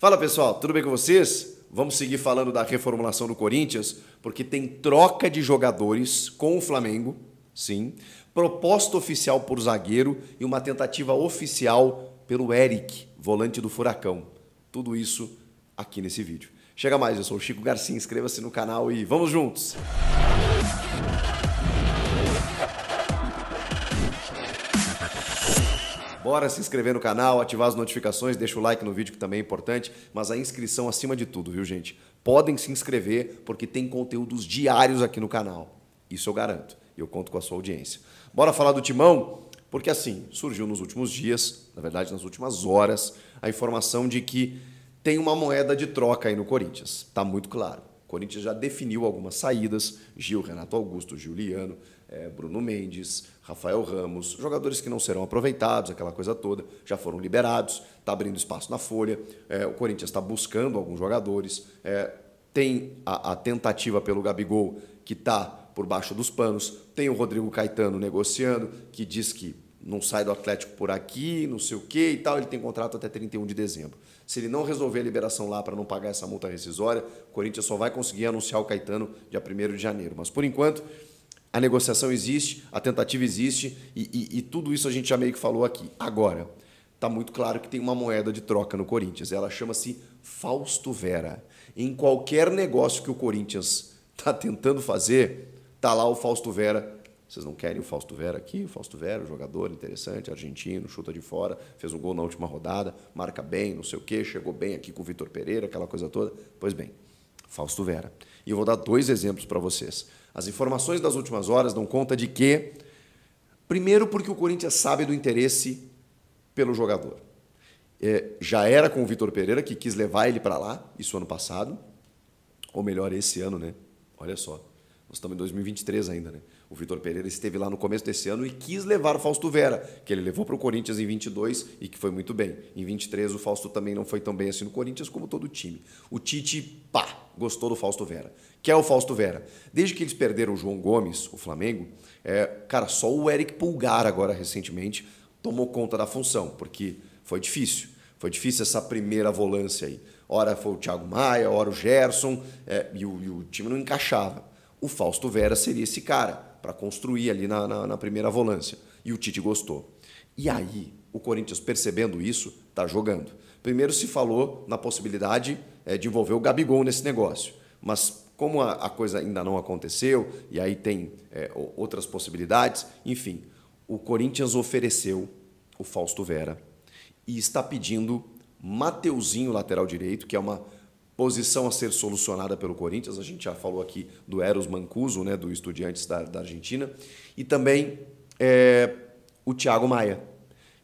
Fala pessoal, tudo bem com vocês? Vamos seguir falando da reformulação do Corinthians, porque tem troca de jogadores com o Flamengo, sim, proposta oficial por zagueiro e uma tentativa oficial pelo Eric, volante do Furacão. Tudo isso aqui nesse vídeo. Chega mais, eu sou o Chico Garcia, inscreva-se no canal e vamos juntos! Bora se inscrever no canal, ativar as notificações, deixa o like no vídeo que também é importante, mas a inscrição acima de tudo, viu, gente? Podem se inscrever porque tem conteúdos diários aqui no canal. Isso eu garanto. Eu conto com a sua audiência. Bora falar do Timão? Porque assim, surgiu nos últimos dias, na verdade nas últimas horas, a informação de que tem uma moeda de troca aí no Corinthians. Tá muito claro. Corinthians já definiu algumas saídas: Gil, Renato Augusto, Juliano, é, Bruno Mendes, Rafael Ramos, jogadores que não serão aproveitados, aquela coisa toda, já foram liberados, está abrindo espaço na folha. É, o Corinthians está buscando alguns jogadores, é, tem a, a, tentativa pelo Gabigol que está por baixo dos panos, tem o Rodrigo Caetano negociando, que diz que não sai do Atlético por aqui, não sei o quê e tal, ele tem contrato até 31 de dezembro. Se ele não resolver a liberação lá para não pagar essa multa rescisória, o Corinthians só vai conseguir anunciar o Caetano dia 1 de janeiro. Mas, por enquanto, a negociação existe, a tentativa existe e, e, e tudo isso a gente já meio que falou aqui. Agora, está muito claro que tem uma moeda de troca no Corinthians. Ela chama-se Fausto Vera. Em qualquer negócio que o Corinthians está tentando fazer, está lá o Fausto Vera vocês não querem o Fausto Vera aqui? O Fausto Vera, jogador interessante, argentino, chuta de fora, fez um gol na última rodada, marca bem, não sei o quê, chegou bem aqui com o Vitor Pereira, aquela coisa toda. Pois bem, Fausto Vera. E eu vou dar dois exemplos para vocês. As informações das últimas horas dão conta de que, primeiro, porque o Corinthians sabe do interesse pelo jogador. É, já era com o Vitor Pereira, que quis levar ele para lá, isso ano passado, ou melhor, esse ano, né? Olha só, nós estamos em 2023 ainda, né? O Vitor Pereira esteve lá no começo desse ano e quis levar o Fausto Vera, que ele levou para o Corinthians em 22 e que foi muito bem. Em 23 o Fausto também não foi tão bem assim no Corinthians como todo o time. O Tite, pá, gostou do Fausto Vera. Quer é o Fausto Vera. Desde que eles perderam o João Gomes, o Flamengo, é, cara, só o Eric Pulgar agora recentemente tomou conta da função, porque foi difícil. Foi difícil essa primeira volância aí. Ora foi o Thiago Maia, ora o Gerson, é, e, o, e o time não encaixava. O Fausto Vera seria esse cara para construir ali na, na, na primeira volância. E o Tite gostou. E aí, o Corinthians, percebendo isso, está jogando. Primeiro se falou na possibilidade é, de envolver o Gabigol nesse negócio, mas como a, a coisa ainda não aconteceu, e aí tem é, outras possibilidades, enfim, o Corinthians ofereceu o Fausto Vera e está pedindo Mateuzinho, lateral direito, que é uma posição a ser solucionada pelo Corinthians. A gente já falou aqui do Eros Mancuso, né, do Estudiantes da, da Argentina, e também é, o Thiago Maia,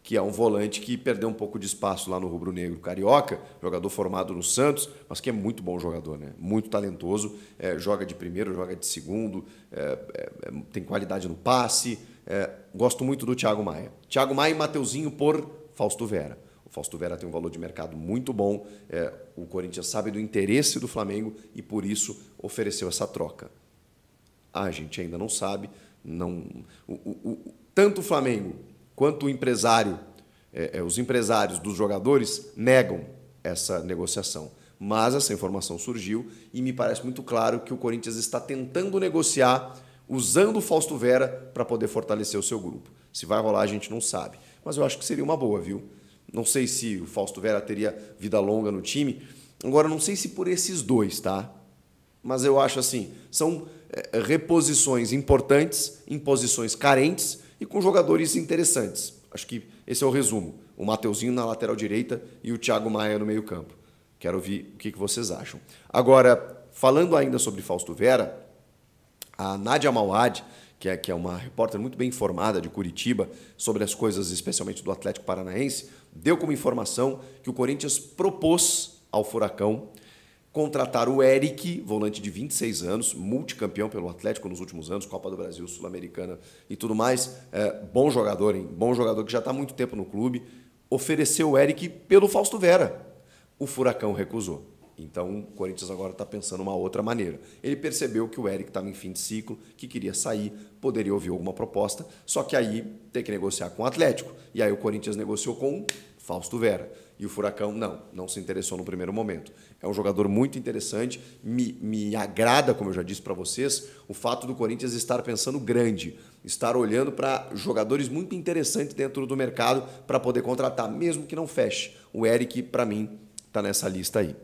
que é um volante que perdeu um pouco de espaço lá no Rubro Negro Carioca, jogador formado no Santos, mas que é muito bom jogador, né? muito talentoso, é, joga de primeiro, joga de segundo, é, é, é tem qualidade no passe. É, gosto muito do Thiago Maia. Thiago Maia e Mateuzinho por Fausto Vera. Fausto Vera tem um valor de mercado muito bom, é, o Corinthians sabe do interesse do Flamengo e por isso ofereceu essa troca. A gente ainda não sabe, não o, o, o, tanto o Flamengo quanto o empresário, é, é, os empresários dos jogadores negam essa negociação. Mas essa informação surgiu e me parece muito claro que o Corinthians está tentando negociar usando o Fausto Vera para poder fortalecer o seu grupo. Se vai rolar, a gente não sabe. Mas eu acho que seria uma boa, viu? Não sei se o Fausto Vera teria vida longa no time. Agora, não sei se por esses dois, tá? Mas eu acho assim, são é, reposições importantes, em posições carentes e com jogadores interessantes. Acho que esse é o resumo. O Mateuzinho na lateral direita e o Thiago Maia no meio campo. Quero ouvir o que vocês acham. Agora, falando ainda sobre Fausto Vera, a Nádia Mauad que é, que é uma repórter muito bem informada de Curitiba sobre as coisas, especialmente do Atlético Paranaense, deu como informação que o Corinthians propôs ao Furacão contratar o Eric, volante de 26 anos, multicampeão pelo Atlético nos últimos anos, Copa do Brasil, Sul-Americana e tudo mais. É, bom jogador, hein? Bom jogador que já está há muito tempo no clube. Ofereceu o Eric pelo Fausto Vera. O Furacão recusou. Então, o Corinthians agora está pensando uma outra maneira. Ele percebeu que o Eric estava em fim de ciclo, que queria sair, poderia ouvir alguma proposta, só que aí tem que negociar com o Atlético. E aí o Corinthians negociou com Fausto Vera. E o Furacão, não, não se interessou no primeiro momento. É um jogador muito interessante, me, me agrada, como eu já disse para vocês, o fato do Corinthians estar pensando grande, estar olhando para jogadores muito interessantes dentro do mercado para poder contratar, mesmo que não feche. O Eric, para mim, está nessa lista aí.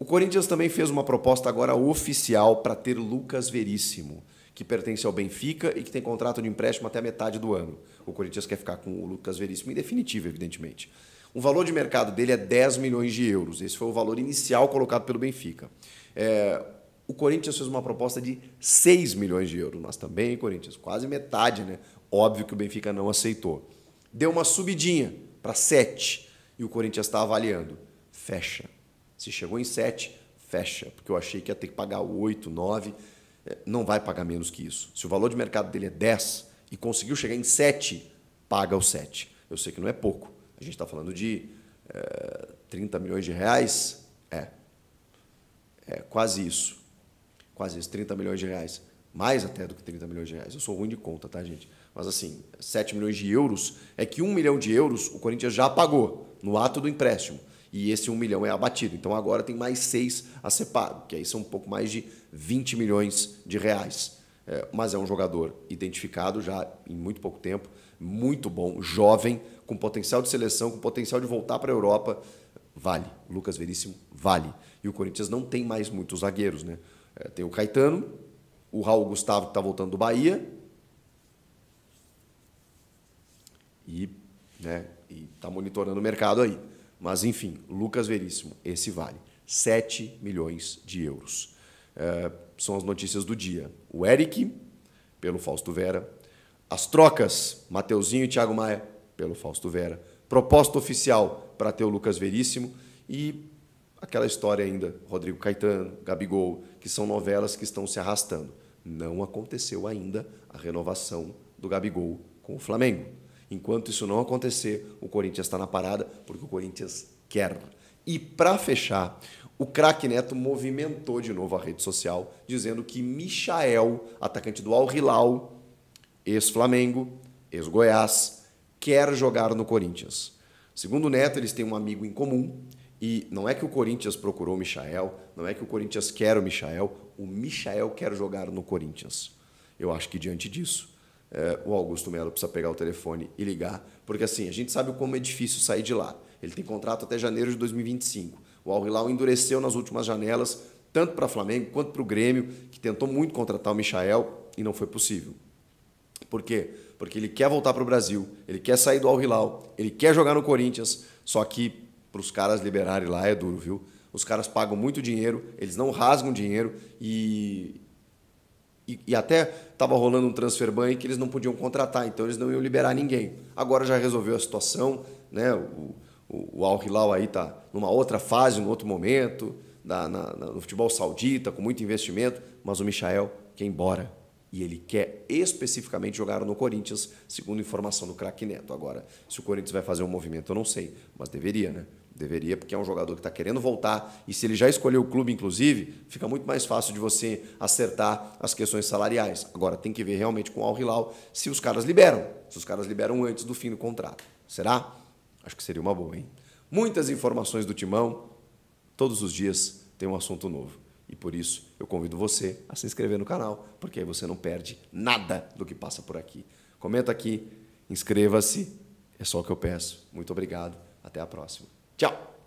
O Corinthians também fez uma proposta agora oficial para ter Lucas Veríssimo, que pertence ao Benfica e que tem contrato de empréstimo até a metade do ano. O Corinthians quer ficar com o Lucas Veríssimo indefinitivo, evidentemente. O valor de mercado dele é 10 milhões de euros. Esse foi o valor inicial colocado pelo Benfica. É, o Corinthians fez uma proposta de 6 milhões de euros. Nós também, Corinthians, quase metade, né? Óbvio que o Benfica não aceitou. Deu uma subidinha para 7 e o Corinthians está avaliando. Fecha se chegou em 7, fecha, porque eu achei que ia ter que pagar 8, 9. É, não vai pagar menos que isso. Se o valor de mercado dele é 10 e conseguiu chegar em 7, paga o 7. Eu sei que não é pouco. A gente está falando de é, 30 milhões de reais. É. É quase isso. Quase isso, 30 milhões de reais. Mais até do que 30 milhões de reais. Eu sou ruim de conta, tá, gente? Mas assim, 7 milhões de euros é que 1 milhão de euros o Corinthians já pagou no ato do empréstimo e esse 1 milhão é abatido. Então agora tem mais 6 a ser pago, que aí são um pouco mais de 20 milhões de reais. É, mas é um jogador identificado já em muito pouco tempo, muito bom, jovem, com potencial de seleção, com potencial de voltar para a Europa. Vale. Lucas Veríssimo, vale. E o Corinthians não tem mais muitos zagueiros, né? É, tem o Caetano, o Raul Gustavo, que está voltando do Bahia. E né, está monitorando o mercado aí. Mas, enfim, Lucas Veríssimo, esse vale 7 milhões de euros. É, são as notícias do dia. O Eric, pelo Fausto Vera. As trocas, Mateuzinho e Thiago Maia, pelo Fausto Vera. Proposta oficial para ter o Lucas Veríssimo. E aquela história ainda, Rodrigo Caetano, Gabigol, que são novelas que estão se arrastando. Não aconteceu ainda a renovação do Gabigol com o Flamengo. Enquanto isso não acontecer, o Corinthians está na parada, porque o Corinthians quer. E para fechar, o craque Neto movimentou de novo a rede social, dizendo que Michael, atacante do Al Hilal, ex-Flamengo, ex-Goiás, quer jogar no Corinthians. Segundo o Neto, eles têm um amigo em comum e não é que o Corinthians procurou o Michael, não é que o Corinthians quer o Michael, o Michael quer jogar no Corinthians. Eu acho que diante disso, é, o Augusto Melo precisa pegar o telefone e ligar, porque assim, a gente sabe como é difícil sair de lá. Ele tem contrato até janeiro de 2025. O Al Hilal endureceu nas últimas janelas, tanto para Flamengo quanto para o Grêmio, que tentou muito contratar o Michael e não foi possível. Por quê? Porque ele quer voltar para o Brasil, ele quer sair do Al Hilal, ele quer jogar no Corinthians, só que para os caras liberarem lá é duro, viu? Os caras pagam muito dinheiro, eles não rasgam dinheiro e, e, e até estava rolando um transfer ban que eles não podiam contratar, então eles não iam liberar ninguém. Agora já resolveu a situação, né? O, o, o Al Hilal aí está numa outra fase, num outro momento, na, na, no futebol saudita, com muito investimento, mas o Michael quer ir é embora. E ele quer especificamente jogar no Corinthians, segundo informação do craque Neto. Agora, se o Corinthians vai fazer um movimento, eu não sei, mas deveria, né? Deveria, porque é um jogador que está querendo voltar. E se ele já escolheu o clube, inclusive, fica muito mais fácil de você acertar as questões salariais. Agora, tem que ver realmente com o Al Hilal se os caras liberam. Se os caras liberam antes do fim do contrato. Será? Acho que seria uma boa, hein? Muitas informações do Timão. Todos os dias tem um assunto novo. E por isso eu convido você a se inscrever no canal, porque aí você não perde nada do que passa por aqui. Comenta aqui, inscreva-se, é só o que eu peço. Muito obrigado, até a próxima. Tchau!